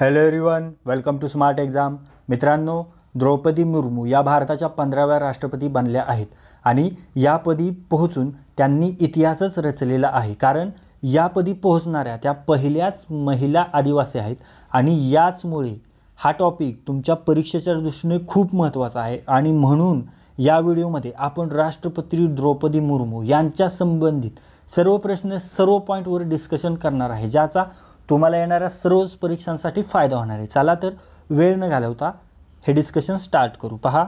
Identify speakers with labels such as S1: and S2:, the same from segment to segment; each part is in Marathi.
S1: hello everyone welcome to smart exam मित्रांनो द्रौपदी मुर्मू या भारताच्या पंधराव्या राष्ट्रपती बनल्या आहेत आणि यापदी पोहोचून त्यांनी इतिहासच रचलेला आहे कारण यापदी पोहोचणाऱ्या त्या पहिल्याच महिला आदिवासी आहेत आणि याचमुळे हा टॉपिक तुमच्या परीक्षेच्या दृष्टीने खूप महत्त्वाचा आहे आणि म्हणून या व्हिडिओमध्ये आपण राष्ट्रपती द्रौपदी मुर्मू यांच्या संबंधित सर्व प्रश्न सर्व पॉईंटवर डिस्कशन करणार आहे ज्याचा तुम्हाला येणाऱ्या सर्वच परीक्षांसाठी फायदा होणार आहे चला तर वेळ न घालवता हे डिस्कशन स्टार्ट करू पहा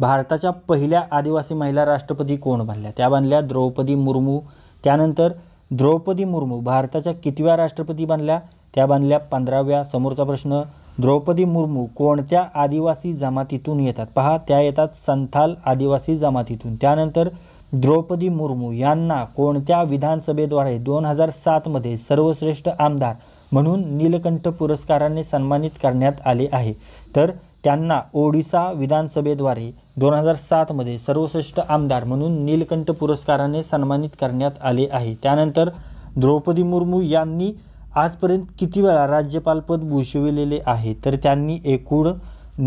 S1: भारताच्या पहिल्या आदिवासी महिला राष्ट्रपती कोण बनल्या त्या बनल्या द्रौपदी मुर्मू त्यानंतर द्रौपदी मुर्मू भारताच्या कितव्या राष्ट्रपती बनल्या त्या बनल्या पंधराव्या समोरचा प्रश्न द्रौपदी मुर्मू कोणत्या आदिवासी जमातीतून येतात पहा त्या येतात संथाल आदिवासी जमातीतून त्यानंतर द्रौपदी मुर्मू यांना कोणत्या विधानसभेद्वारे दोन हजार सातमध्ये सर्वश्रेष्ठ आमदार म्हणून नीलकंठ पुरस्काराने सन्मानित करण्यात आले आहे तर त्यांना ओडिसा विधानसभेद्वारे दोन हजार सातमध्ये सर्वश्रेष्ठ आमदार म्हणून नीलकंठ पुरस्काराने सन्मानित करण्यात आले आहे त्यानंतर द्रौपदी मुर्मू यांनी आजपर्यंत किती वेळा राज्यपालपद भूषविलेले आहे तर त्यांनी एकूण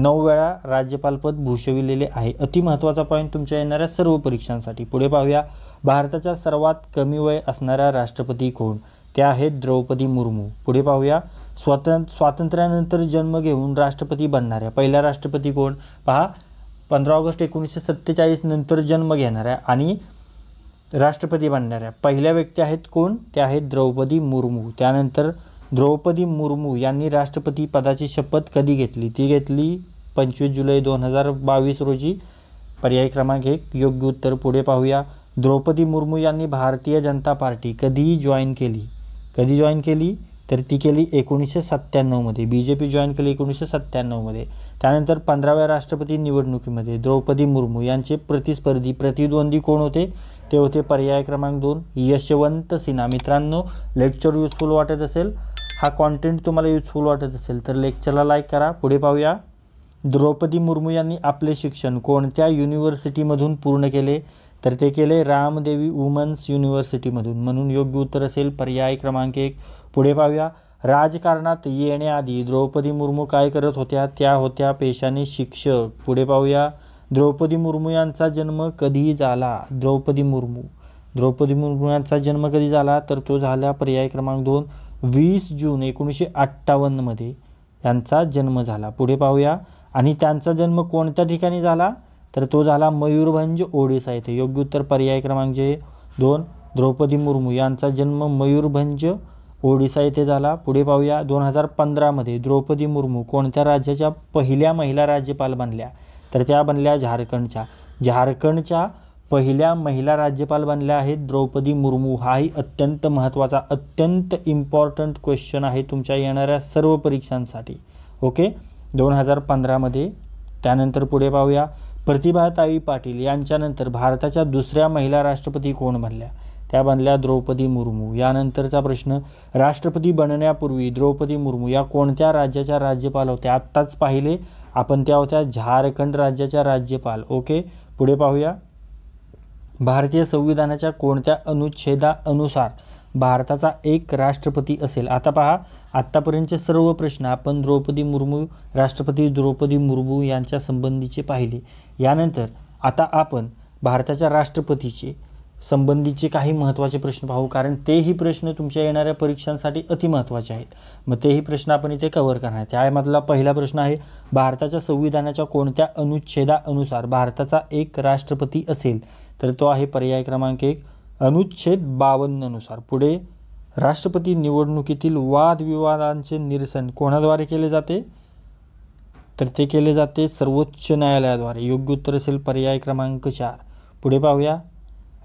S1: नऊ वेळा राज्यपालपद भूषविलेले आहे अतिमहत्त्वाचा पॉईंट तुमच्या येणाऱ्या सर्व परीक्षांसाठी पुढे पाहूया भारताच्या सर्वात कमी वय असणारा राष्ट्रपती कोण त्या आहेत द्रौपदी मुर्मू पुढे पाहूया स्वातं स्वातंत्र्यानंतर जन्म घेऊन राष्ट्रपती बनणाऱ्या पहिल्या राष्ट्रपती कोण पहा पंधरा ऑगस्ट एकोणीसशे सत्तेचाळीस नंतर जन्म घेणाऱ्या आणि राष्ट्रपती बनणाऱ्या पहिल्या व्यक्ती आहेत कोण त्या आहेत द्रौपदी मुर्मू त्यानंतर द्रौपदी मुर्मू यांनी राष्ट्रपती पदाची शपथ कधी घेतली ती घेतली पंचवीस जुलै दोन हजार बावीस रोजी पर्याय क्रमांक एक योग्य उत्तर पुढे पाहूया द्रौपदी मुर्मू यांनी भारतीय जनता पार्टी कधी जॉईन केली कधी जॉईन केली तर ती केली एकोणीसशे सत्त्याण्णवमध्ये बी जे पी जॉईन केली एकोणीसशे सत्त्याण्णवमध्ये त्यानंतर पंधराव्या राष्ट्रपती निवडणुकीमध्ये द्रौपदी मुर्मू यांचे प्रतिस्पर्धी प्रतिद्वंदी कोण होते ते होते पर्याय क्रमांक दोन यशवंत सिन्हा मित्रांनो लेक्चर युजफुल वाटत असेल हा कॉन्टेंट तुम्हाला युजफुल वाटत असेल तर लेक्चरला लाईक करा पुढे पाहूया द्रौपदी मुर्मू यांनी आपले शिक्षण कोणत्या युनिव्हर्सिटीमधून पूर्ण केले तर ते केले रामदेवी वुमन्स युनिव्हर्सिटीमधून म्हणून योग्य उत्तर असेल पर्याय क्रमांक एक पुढे पाहूया राजकारणात येण्याआधी द्रौपदी मुर्मू काय करत होत्या त्या होत्या पेशाने शिक्षक पुढे पाहूया द्रौपदी मुर्मू यांचा जन्म कधी झाला द्रौपदी मुर्मू द्रौपदी मुर्मू यांचा जन्म कधी झाला तर तो झाला पर्याय क्रमांक दोन वीस जून एकोणीसशे अठ्ठावन्नमध्ये यांचा जन्म झाला पुढे पाहूया आणि त्यांचा जन्म कोणत्या ठिकाणी झाला तर तो झाला मयूरभंज ओडिसा येथे योग्य उत्तर पर्याय क्रमांक जे दोन द्रौपदी मुर्मू यांचा जन्म मयूरभंज ओडिसा येथे झाला पुढे पाहूया दोन हजार पंधरामध्ये द्रौपदी मुर्मू कोणत्या राज्याच्या पहिल्या महिला राज्यपाल बनल्या तर त्या बनल्या झारखंडच्या झारखंडच्या पहिल्या महिला राज्यपाल बनल्या आहेत द्रौपदी मुर्मू हाही अत्यंत महत्त्वाचा अत्यंत इम्पॉर्टंट क्वेश्चन आहे तुमच्या येणाऱ्या सर्व परीक्षांसाठी ओके दोन हजार पंधरामध्ये त्यानंतर पुढे पाहूया प्रतिभाताई पाटील यांच्यानंतर भारताच्या दुसऱ्या महिला राष्ट्रपती कोण बनल्या त्या बनल्या द्रौपदी मुर्मू यानंतरचा प्रश्न राष्ट्रपती बनण्यापूर्वी द्रौपदी मुर्मू या कोणत्या राज्याच्या राज्यपाल होत्या आत्ताच पाहिले आपण त्या होत्या झारखंड राज्याच्या राज्यपाल ओके पुढे पाहूया भारतीय संविधानाच्या कोणत्या अनुच्छेदानुसार भारताचा एक राष्ट्रपती असेल आता पहा आत्तापर्यंतचे सर्व प्रश्न आपण द्रौपदी मुर्मू राष्ट्रपती द्रौपदी मुर्मू यांच्या संबंधीचे पाहिले यानंतर आता आपण भारताच्या राष्ट्रपतीचे संबंधीचे काही महत्त्वाचे प्रश्न पाहू कारण तेही प्रश्न तुमच्या येणाऱ्या परीक्षांसाठी अतिमहत्त्वाचे आहेत मग तेही प्रश्न आपण इथे कव्हर करणार त्यामधला पहिला प्रश्न आहे भारताच्या संविधानाच्या कोणत्या अनुच्छेदानुसार भारताचा एक राष्ट्रपती असेल तर तो आहे पर्याय क्रमांक एक अनुच्छेद बावन्ननुसार पुढे राष्ट्रपती निवडणुकीतील वादविवादांचे निरसन कोणाद्वारे केले जाते तर ते केले जाते सर्वोच्च न्यायालयाद्वारे योग्य उत्तर असेल पर्याय क्रमांक चार पुढे पाहूया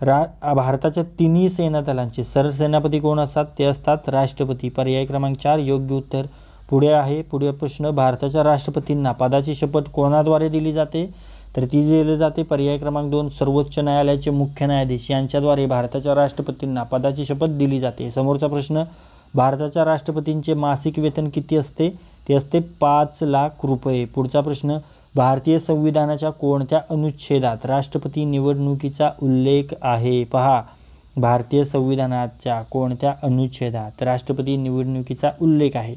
S1: रा भारताच्या तिन्ही सेनादलांचे सरसेनापती कोण असतात ते असतात राष्ट्रपती पर्याय क्रमांक चार योग्य उत्तर पुढे आहे पुढे प्रश्न भारताच्या राष्ट्रपतींना पदाची शपथ कोणाद्वारे दिली जाते तर ती दिली जाते पर्याय क्रमांक दोन सर्वोच्च न्यायालयाचे मुख्य न्यायाधीश यांच्याद्वारे भारताच्या राष्ट्रपतींना पदाची शपथ दिली जाते समोरचा प्रश्न भारताच्या राष्ट्रपतींचे मासिक वेतन किती असते ते असते पाच लाख रुपये पुढचा प्रश्न भारतीय संविधानाच्या कोणत्या अनुच्छेदात राष्ट्रपती निवडणुकीचा उल्लेख आहे पहा भारतीय संविधानाच्या कोणत्या अनुच्छेदात राष्ट्रपती निवडणुकीचा उल्लेख आहे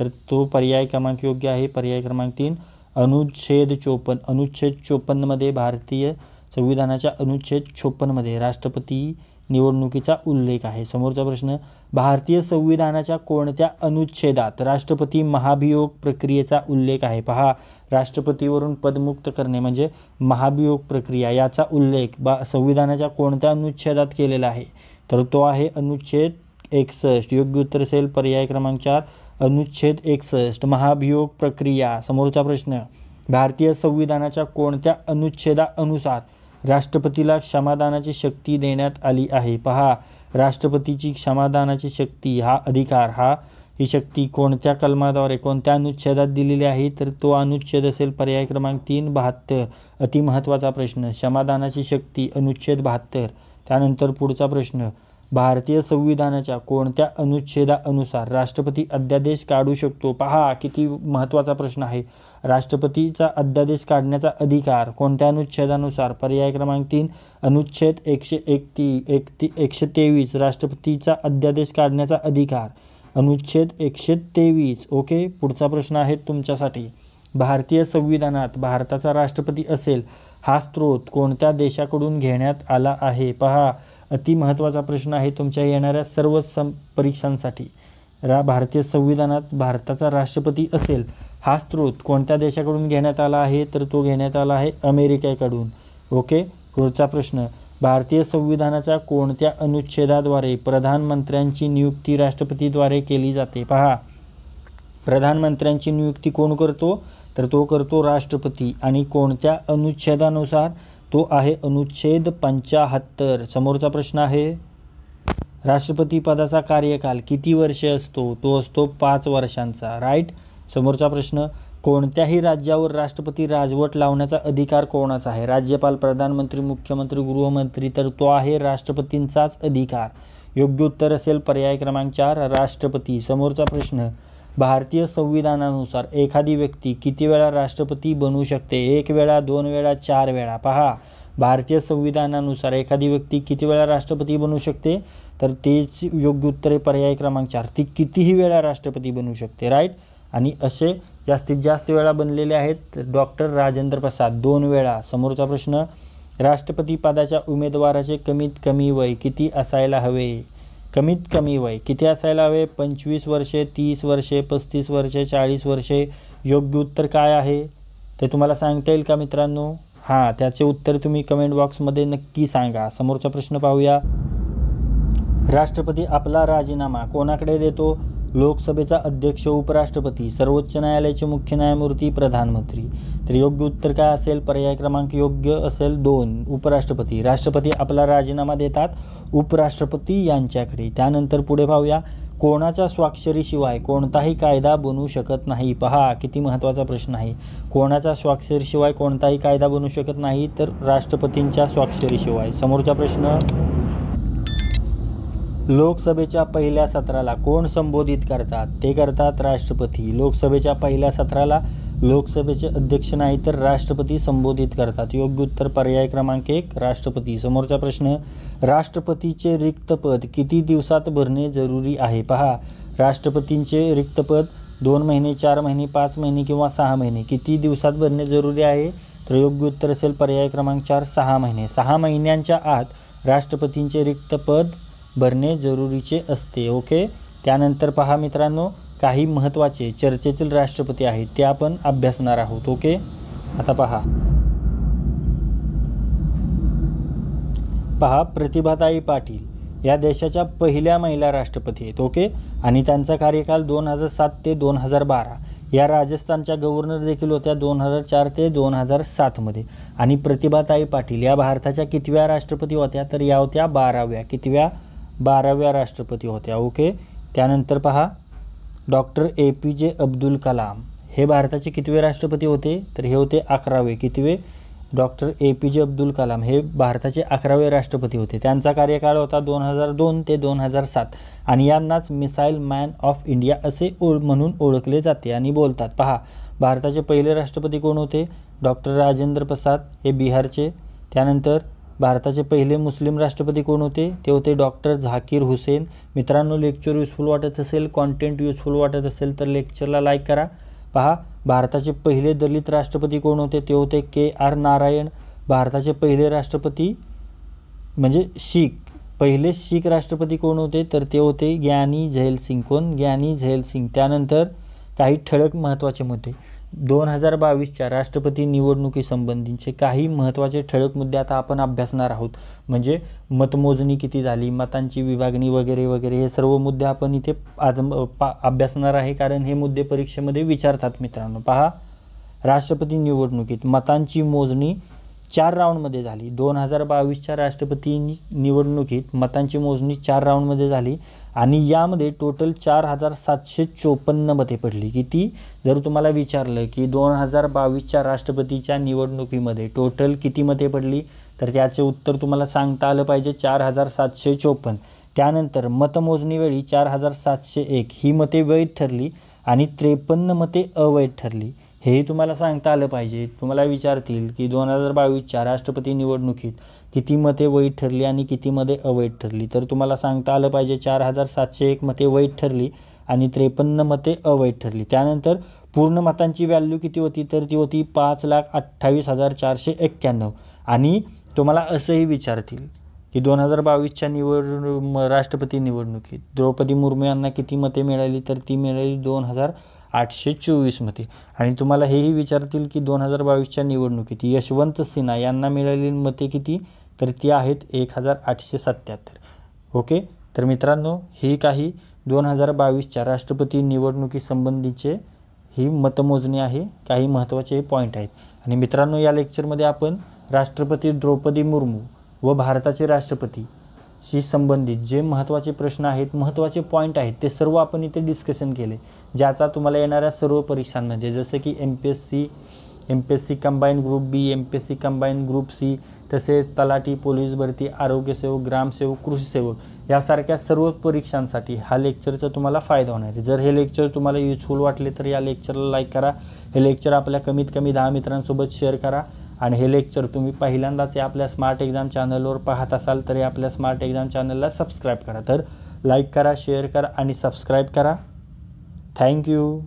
S1: तर तो पर्याय क्रमांक योग्य आहे पर्याय क्रमांक तीन अनुच्छेद चोपन्न अनुच्छेद चोपन्नमध्ये भारतीय संविधानाच्या अनुच्छेद मध्ये राष्ट्रपती निवडणुकीचा उल्लेख आहे समोरचा प्रश्न भारतीय संविधानाच्या कोणत्या अनुच्छेदात राष्ट्रपती महाभियोग प्रक्रियेचा उल्लेख आहे पहा राष्ट्रपतीवरून पदमुक्त करणे म्हणजे महाभियोग प्रक्रिया याचा उल्लेख बा संविधानाच्या कोणत्या अनुच्छेदात केलेला आहे तर तो आहे अनुच्छेद एकसष्ट योग्य उत्तर असेल पर्याय क्रमांक चार अनुच्छेद एकसष्ट महाभियोग प्रक्रिया समोरचा प्रश्न भारतीय संविधानाच्या कोणत्या अनुच्छेदानुसार राष्ट्रपतीला क्षमादानाची शक्ती देण्यात आली आहे पहा राष्ट्रपतीची क्षमादानाची शक्ती हा अधिकार हा ही शक्ती कोणत्या कलमाद्वारे कोणत्या अनुच्छेदात दिलेली आहे तर तो अनुच्छेद असेल पर्याय क्रमांक तीन बहात्तर अतिमहत्त्वाचा प्रश्न क्षमादानाची शक्ती अनुच्छेद बहात्तर त्यानंतर पुढचा प्रश्न भारतीय संविधानाच्या कोणत्या अनुच्छेदानुसार राष्ट्रपती अध्यादेश काढू शकतो पहा किती महत्त्वाचा प्रश्न आहे राष्ट्रपतीचा अध्यादेश काढण्याचा अधिकार कोणत्या अनुच्छेदानुसार पर्याय क्रमांक तीन अनुच्छेद एकशे एकती ती एकशे तेवीस राष्ट्रपतीचा अध्यादेश काढण्याचा अधिकार अनुच्छेद एकशे तेवीस ओके पुढचा प्रश्न आहे तुमच्यासाठी भारतीय संविधानात भारताचा राष्ट्रपती असेल हा स्रोत कोणत्या देशाकडून घेण्यात आला आहे पहा अति महत्त्वाचा प्रश्न आहे तुमच्या येणाऱ्या सर्व सं परीक्षांसाठी रा भारतीय संविधानात भारताचा राष्ट्रपती असेल हा स्रोत कोणत्या देशाकडून घेण्यात आला आहे तर तो घेण्यात आला आहे अमेरिकेकडून ओके पुढचा प्रश्न भारतीय संविधानाच्या कोणत्या अनुच्छेदाद्वारे प्रधानमंत्र्यांची नियुक्ती राष्ट्रपतीद्वारे केली जाते पहा प्रधानमंत्र्यांची नियुक्ती कोण करतो तर तो करतो राष्ट्रपती आणि कोणत्या अनुच्छेदानुसार तो आहे अनुच्छेद पंचाहत्तर समोरचा प्रश्न आहे राष्ट्रपती पदाचा कार्यकाल किती वर्षे असतो तो असतो पाच वर्षांचा राईट समोरचा प्रश्न कोणत्याही राज्यावर राष्ट्रपती राजवट लावण्याचा अधिकार कोणाचा आहे राज्यपाल प्रधानमंत्री मुख्यमंत्री गृहमंत्री तर तो आहे राष्ट्रपतींचाच अधिकार योग्य उत्तर असेल पर्याय क्रमांक चार राष्ट्रपती समोरचा प्रश्न भारतीय संविधानानुसार एखादी व्यक्ती किती वेळा राष्ट्रपती बनू शकते एक वेळा दोन वेळा चार वेळा पहा भारतीय संविधानानुसार एखादी व्यक्ती किती वेळा राष्ट्रपती बनू शकते तर तेच योग्य उत्तरे पर्याय क्रमांक चार ती कितीही वेळा राष्ट्रपती बनू शकते राईट आणि असे जास्तीत जास्त वेळा बनलेले आहेत डॉक्टर राजेंद्र प्रसाद दोन वेळा समोरचा प्रश्न राष्ट्रपती पदाच्या उमेदवाराचे कमीत कमी वय किती असायला हवे कमीत कमी वय किती असायला हवे पंचवीस वर्षे तीस वर्षे पस्तीस वर्षे चाळीस वर्षे योग्य उत्तर काय आहे ते तुम्हाला सांगता येईल का मित्रांनो हां त्याचे उत्तर तुम्ही कमेंट बॉक्समध्ये नक्की सांगा समोरचा प्रश्न पाहूया राष्ट्रपती आपला राजीनामा कोणाकडे देतो लोकसभेचा अध्यक्ष उपराष्ट्रपती सर्वोच्च न्यायालयाचे मुख्य न्यायमूर्ती प्रधानमंत्री तर योग्य उत्तर काय असेल पर्याय क्रमांक योग्य असेल दोन उपराष्ट्रपती राष्ट्रपती आपला राजीनामा देतात उपराष्ट्रपती यांच्याकडे त्यानंतर पुढे पाहूया कोणाच्या स्वाक्षरीशिवाय कोणताही कायदा बनू शकत नाही पहा किती महत्त्वाचा प्रश्न आहे कोणाच्या स्वाक्षरीशिवाय कोणताही कायदा बनू शकत नाही तर राष्ट्रपतींच्या स्वाक्षरीशिवाय समोरचा प्रश्न लोकसभेच्या पहिल्या सत्राला कोण संबोधित करतात ते करतात राष्ट्रपती लोकसभेच्या पहिल्या सत्राला लोकसभेचे अध्यक्ष नाही तर राष्ट्रपती संबोधित करतात योग्य उत्तर पर्याय क्रमांक एक राष्ट्रपती समोरचा प्रश्न राष्ट्रपतीचे रिक्तपद किती दिवसात भरणे जरुरी आहे पहा राष्ट्रपतींचे रिक्तपद दोन महिने चार महिने पाच महिने किंवा सहा महिने किती दिवसात भरणे जरुरी आहे तर योग्य उत्तर असेल पर्याय क्रमांक चार सहा महिने सहा महिन्यांच्या आत राष्ट्रपतींचे रिक्तपद भरणे जरुरीचे असते ओके त्यानंतर पहा मित्रांनो काही महत्त्वाचे चर्चेतील राष्ट्रपती आहेत ते आपण अभ्यासणार आहोत ओके आता पहा पहा प्रतिभाताई पाटील या देशाच्या पहिल्या महिला राष्ट्रपती आहेत ओके आणि त्यांचा कार्यकाल दोन हजार सात ते दोन हजार बारा या राजस्थानच्या गव्हर्नर देखील होत्या दोन हजार चार ते दोन हजार सातमध्ये आणि प्रतिभाताई पाटील या भारताच्या कितव्या राष्ट्रपती होत्या तर या होत्या बाराव्या कितव्या बाराव्या राष्ट्रपती होत्या ओके त्यानंतर पहा डॉक्टर ए पी जे अब्दुल कलाम हे भारताचे कितवे राष्ट्रपती होते तर हे होते अकरावे कितवे डॉक्टर ए पी जे अब्दुल कलाम हे भारताचे अकरावे राष्ट्रपती होते त्यांचा कार्यकाळ होता दोन हजार दोन ते दोन हजार सात आणि यांनाच मिसाईल मॅन ऑफ इंडिया असे ओळ म्हणून ओळखले जाते आणि बोलतात पहा भारताचे पहिले राष्ट्रपती कोण होते डॉक्टर राजेंद्र प्रसाद हे बिहारचे त्यानंतर भारताचे पहिले मुस्लिम राष्ट्रपती कोण होते ते होते डॉक्टर झाकीर हुसेन मित्रांनो लेक्चर युजफुल वाटत असेल कॉन्टेंट युजफुल वाटत असेल तर लेक्चरला लाईक करा पहा भारताचे पहिले दलित राष्ट्रपती कोण होते ते होते के आर नारायण भारताचे पहिले राष्ट्रपती म्हणजे शीख पहिले शीख राष्ट्रपती कोण होते तर ते होते ग्यानी झैल सिंग कोण ज्ञानी झैल सिंग त्यानंतर काही ठळक महत्त्वाचे मुद्दे दोन हजार बावीसच्या राष्ट्रपती निवडणुकीसंबंधीचे काही महत्त्वाचे ठळक मुद्दे आता आपण अभ्यासणार आहोत म्हणजे मतमोजणी किती झाली मतांची विभागणी वगैरे वगैरे हे सर्व मुद्दे आपण इथे आज पा अभ्यासणार आहे कारण हे मुद्दे परीक्षेमध्ये विचारतात मित्रांनो पहा राष्ट्रपती निवडणुकीत मतांची मोजणी चार राऊंडमध्ये झाली दोन हजार बावीसच्या राष्ट्रपती निवडणुकीत मतांची मोजणी चार राऊंडमध्ये झाली आणि यामध्ये टोटल चार हजार सातशे चोपन्न मते पडली किती जर तुम्हाला विचारलं की दोन हजार बावीसच्या राष्ट्रपतीच्या निवडणुकीमध्ये टोटल किती मते पडली तर त्याचे उत्तर तुम्हाला सांगता आलं पाहिजे चार हजार सातशे चोपन्न त्यानंतर मतमोजणीवेळी चार हजार सातशे एक ही मते वैध ठरली आणि त्रेपन्न मते अवैध ठरली हेही तुम्हाला सांगता आलं पाहिजे तुम्हाला विचारतील की दोन हजार बावीसच्या राष्ट्रपती निवडणुकीत किती मते वैध ठरली आणि किती मते अवैध ठरली तर तुम्हाला सांगता आलं पाहिजे चार हजार सातशे एक मते वैध ठरली आणि त्रेपन्न मते अवैध ठरली त्यानंतर पूर्ण मतांची व्हॅल्यू किती होती तर ती होती पाच लाख अठ्ठावीस हजार चारशे एक्क्याण्णव आणि तुम्हाला असंही विचारतील की दोन हजार बावीसच्या निवड राष्ट्रपती निवडणुकीत द्रौपदी मुर्मू यांना किती मते मिळाली तर ती मिळाली दोन हजार आठशे चोवीसमध्ये आणि तुम्हाला हेही विचारतील की दोन हजार बावीसच्या निवडणुकीत यशवंत सिन्हा यांना मिळालेली मते किती तर ती आहेत एक हजार आठशे सत्त्याहत्तर ओके तर मित्रांनो ही काही दोन हजार बावीसच्या राष्ट्रपती निवडणुकीसंबंधीचे ही मतमोजणी आहे काही महत्त्वाचे पॉईंट आहेत आणि मित्रांनो या लेक्चरमध्ये आपण राष्ट्रपती द्रौपदी मुर्मू व भारताचे राष्ट्रपती शी संबंधित जे महत्त्वाचे प्रश्न आहेत महत्त्वाचे पॉईंट आहेत ते सर्व आपण इथे डिस्कशन केले ज्याचा तुम्हाला येणाऱ्या सर्व परीक्षांमध्ये जसं की M P S C M P S C combine group B M P S C combine group C तसेच तलाठी पोलीस भरती आरोग्यसेवक ग्रामसेवक कृषीसेवक यासारख्या सर्व परीक्षांसाठी हा लेक्चरचा तुम्हाला फायदा होणार आहे जर हे लेक्चर तुम्हाला युजफुल वाटले तर या लेक्चरला लाईक करा हे लेक्चर आपल्या कमीत कमी दहा मित्रांसोबत शेअर करा आणि हे लेक्चर तुम्ही पहिल्यांदाच आपल्या स्मार्ट एक्झाम चॅनलवर पाहत असाल तर आपल्या स्मार्ट एक्झाम चॅनलला सबस्क्राईब करा तर लाईक करा शेअर करा आणि सबस्क्राईब करा थँक्यू